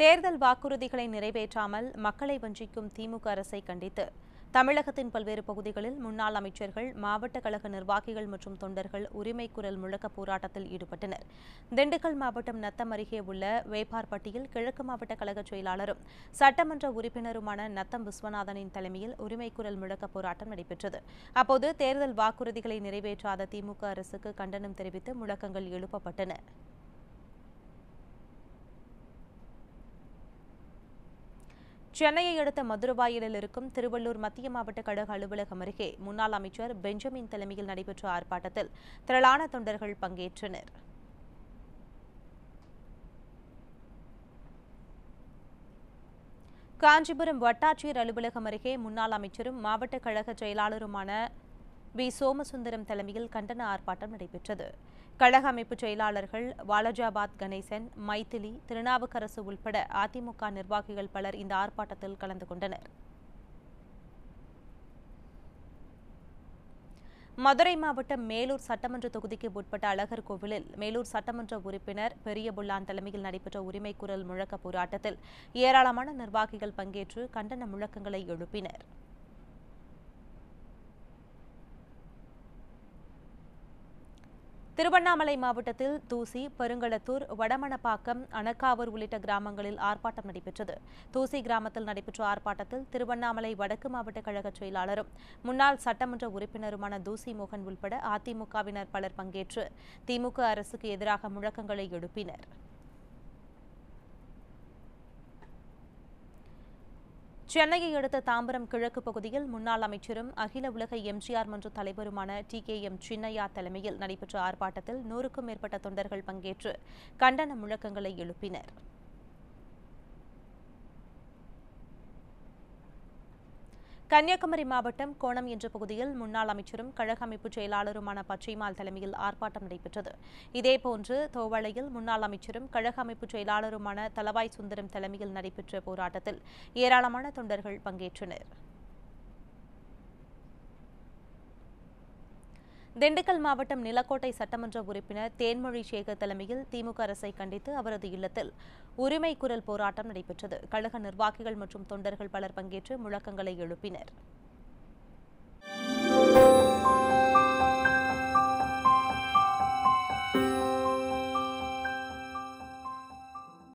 தேர்தல் வாக்குறுதிகளை நிறைவேற்றாமல் மக்களை வஞ்சிக்கும் திமுக அரசை கண்டித்து தமிழகத்தின் பல்வேறு பகுதிகளில் முன்னாள் அமைச்சர்கள் மாவட்ட கழக நிர்வாகிகள் மற்றும் தொண்டர்கள் உரிமை குரல் முழக்க போராட்டத்தில் ஈடுபட்டனர் திண்டுக்கல் மாவட்டம் நத்தம் அருகே உள்ள வேப்பார்பட்டியில் கிழக்கு மாவட்ட கழக செயலாளரும் சட்டமன்ற உறுப்பினருமான நத்தம் விஸ்வநாதனின் தலைமையில் உரிமை குரல் முழக்க போராட்டம் நடைபெற்றது அப்போது தேர்தல் வாக்குறுதிகளை நிறைவேற்றாத திமுக அரசுக்கு கண்டனம் தெரிவித்து முழக்கங்கள் எழுப்பப்பட்டன சென்னையை அடுத்த மதுரவாயிலில் இருக்கும் திருவள்ளூர் மத்திய மாவட்ட கழக அலுவலகம் அருகே முன்னாள் அமைச்சர் பெஞ்சமின் தலைமையில் நடைபெற்ற ஆர்ப்பாட்டத்தில் திரளான தொண்டர்கள் பங்கேற்றனர் காஞ்சிபுரம் வட்டாட்சியர் அலுவலகம் அருகே முன்னாள் அமைச்சரும் மாவட்ட கழக செயலாளருமான வி சோமசுந்தரம் தலைமையில் கண்டன ஆர்ப்பாட்டம் நடைபெற்றது கழக அமைப்பு செயலாளர்கள் வாலஜாபாத் கணேசன் மைத்திலி திருநாவுக்கரசு உள்பட அதிமுக நிர்வாகிகள் பலர் இந்த ஆர்ப்பாட்டத்தில் கலந்து கொண்டனர் மதுரை மாவட்டம் மேலூர் சட்டமன்ற தொகுதிக்கு உட்பட்ட அழகர் கோவிலில் மேலூர் சட்டமன்ற உறுப்பினர் பெரியபுல்லான் தலைமையில் நடைபெற்ற உரிமை குரல் முழக்க போராட்டத்தில் ஏராளமான நிர்வாகிகள் பங்கேற்று கண்டன முழக்கங்களை எழுப்பினர் திருவண்ணாமலை மாவட்டத்தில் தூசி பெருங்களத்தூர் வடமணப்பாக்கம் அணக்காவூர் உள்ளிட்ட கிராமங்களில் ஆர்ப்பாட்டம் நடைபெற்றது தூசி கிராமத்தில் நடைபெற்ற ஆர்ப்பாட்டத்தில் திருவண்ணாமலை வடக்கு மாவட்ட கழக செயலாளரும் முன்னாள் சட்டமன்ற உறுப்பினருமான தூசி மோகன் உள்பட அதிமுகவினர் பலர் பங்கேற்று திமுக அரசுக்கு எதிராக முழக்கங்களை எழுப்பினர் சென்னையை அடுத்த தாம்பரம் கிழக்கு பகுதியில் முன்னாள் அமைச்சரும் அகில உலக எம்ஜிஆர் மன்ற தலைவருமான டி கே எம் சின்னையா தலைமையில் நடைபெற்ற ஆர்ப்பாட்டத்தில் நூறுக்கும் மேற்பட்ட தொண்டர்கள் பங்கேற்று கண்டன முழக்கங்களை எழுப்பினர் கன்னியாகுமரி மாவட்டம் கோணம் என்ற பகுதியில் முன்னாள் அமைச்சரும் கழக அமைப்பு செயலாளருமான பச்சைமால் தலைமையில் ஆர்ப்பாட்டம் நடைபெற்றது இதேபோன்று தோவளையில் முன்னாள் அமைச்சரும் கழக அமைப்பு செயலாளருமான தலவாய் சுந்தரம் தலைமையில் நடைபெற்ற போராட்டத்தில் ஏராளமான தொண்டர்கள் பங்கேற்றனர் திண்டுக்கல் மாவட்டம் நிலக்கோட்டை சட்டமன்ற உறுப்பினர் தேன்மொழி சேகர் தலைமையில் திமுக அரசை கண்டித்து அவரது இல்லத்தில் உரிமை குரல் போராட்டம் நடைபெற்றது கழக நிர்வாகிகள் மற்றும் தொண்டர்கள் பலர் பங்கேற்று முழக்கங்களை எழுப்பினர்